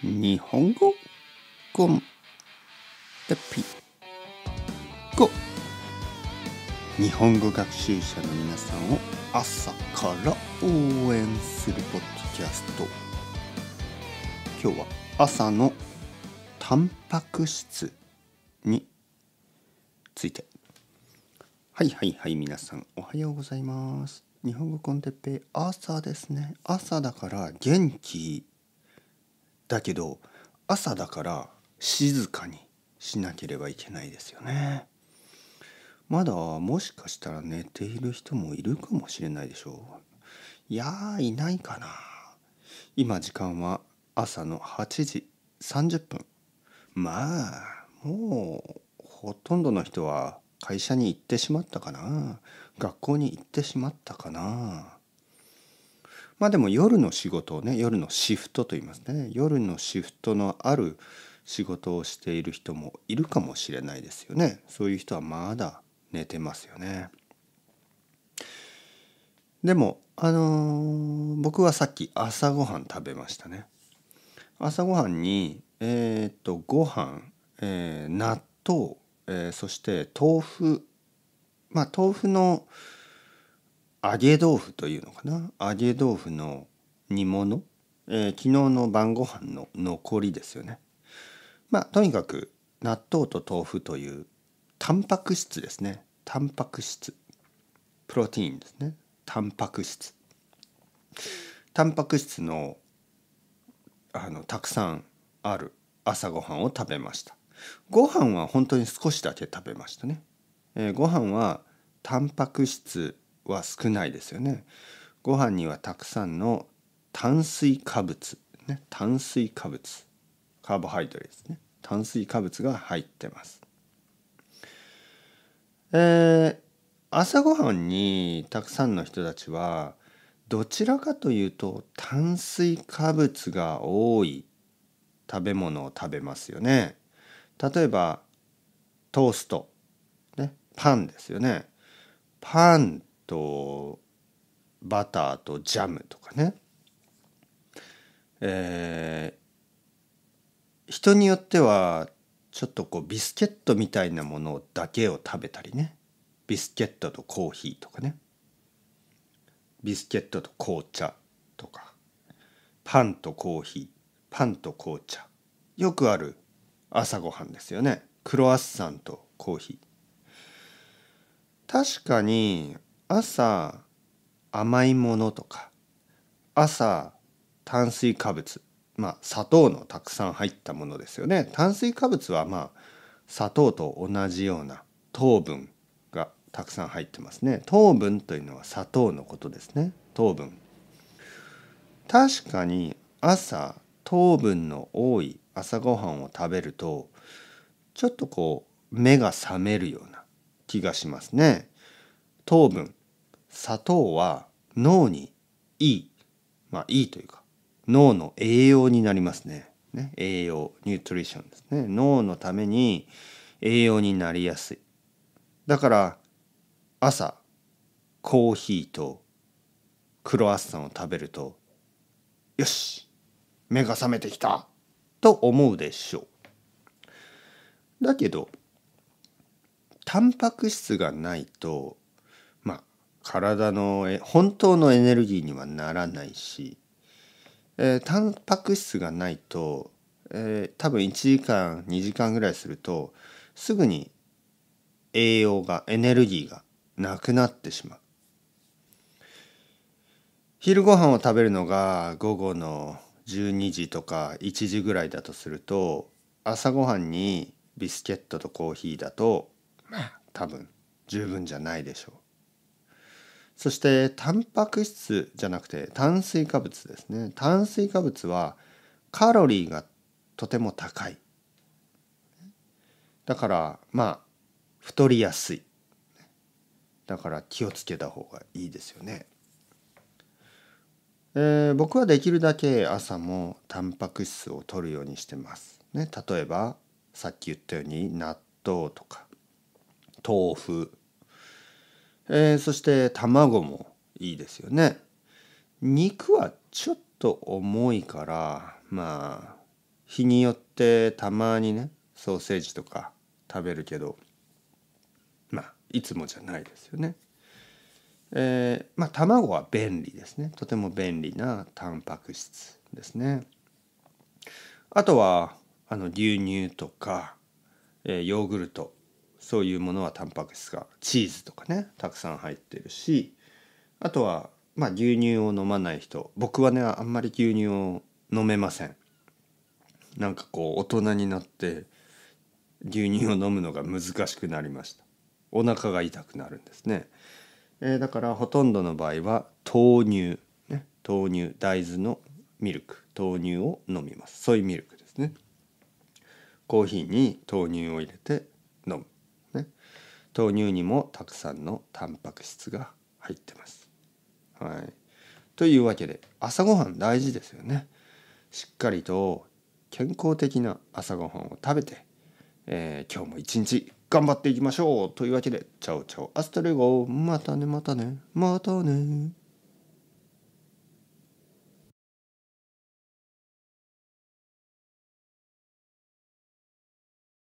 日本語コンテピコ日本語学習者の皆さんを朝から応援するポッドキャスト今日は朝のタンパク質についてはいはいはい皆さんおはようございます日本語コンテッペイ朝ですね朝だから元気だけど朝だから静かにしなければいけないですよねまだもしかしたら寝ている人もいるかもしれないでしょういやーいないかな今時間は朝の8時30分まあもうほとんどの人は会社に行ってしまったかな学校に行ってしまったかなまあでも夜の仕事をね夜のシフトと言いますね夜のシフトのある仕事をしている人もいるかもしれないですよねそういう人はまだ寝てますよねでもあのー、僕はさっき朝ごはん食べましたね朝ごはんにえー、っとご飯、えー、納豆、えー、そして豆腐まあ豆腐の、揚げ豆腐というのかな揚げ豆腐の煮物、えー、昨日の晩ご飯の残りですよね。まあとにかく納豆と豆腐というタンパク質ですねタンパク質プロテインですねタンパク質タンパク質のあのたくさんある朝ごはんを食べましたご飯は本当に少しだけ食べましたね、えー、ご飯はタンパク質は少ないですよね。ご飯にはたくさんの炭水化物、ね、炭水化物カーボハイドレーですね炭水化物が入ってます。えー、朝ごはんにたくさんの人たちはどちらかというと炭水化物が多い食べ物を食べますよね。例えばトースト、ね、パンですよね。パンとバターとジャムとかね、えー、人によってはちょっとこうビスケットみたいなものだけを食べたりねビスケットとコーヒーとかねビスケットと紅茶とかパンとコーヒーパンと紅茶よくある朝ごはんですよねクロワッサンとコーヒー確かに朝甘いものとか朝炭水化物まあ砂糖のたくさん入ったものですよね炭水化物はまあ砂糖と同じような糖分がたくさん入ってますね糖分というのは砂糖のことですね糖分確かに朝糖分の多い朝ごはんを食べるとちょっとこう目が覚めるような気がしますね糖分砂糖は脳にいいまあいいというか脳の栄養になりますね。ね栄養ニュートリションですね。脳のために栄養になりやすい。だから朝コーヒーとクロワッサンを食べるとよし目が覚めてきたと思うでしょう。だけどタンパク質がないと体の本当のエネルギーにはならないし、えー、タンパク質がないと、えー、多分1時間2時間ぐらいするとすぐに栄養がエネルギーがなくなってしまう昼ご飯を食べるのが午後の12時とか1時ぐらいだとすると朝ごはんにビスケットとコーヒーだとまあ多分十分じゃないでしょうそしてタンパク質じゃなくて炭水化物ですね炭水化物はカロリーがとても高いだからまあ太りやすいだから気をつけた方がいいですよね、えー、僕はできるだけ朝もタンパク質を摂るようにしてますね例えばさっき言ったように納豆とか豆腐えー、そして卵もいいですよね肉はちょっと重いからまあ日によってたまにねソーセージとか食べるけどまあいつもじゃないですよね。えー、まあ卵は便利ですねとても便利なタンパク質ですね。あとはあの牛乳とか、えー、ヨーグルトそういうものはタンパク質がチーズとかねたくさん入ってるしあとは、まあ、牛乳を飲まない人僕はねあんまり牛乳を飲めませんなんかこう大人になって牛乳を飲むのが難しくなりましたお腹が痛くなるんですね、えー、だからほとんどの場合は豆乳、ね、豆乳大豆のミルク豆乳を飲みますソイミルクですねコーヒーに豆乳を入れて飲む豆乳にもたくさんのタンパク質が入ってます。はい、というわけで朝ごはん大事ですよね。しっかりと健康的な朝ごはんを食べて、えー、今日も一日頑張っていきましょうというわけでチャオチャオアストレゴまたねまたねまたね。またね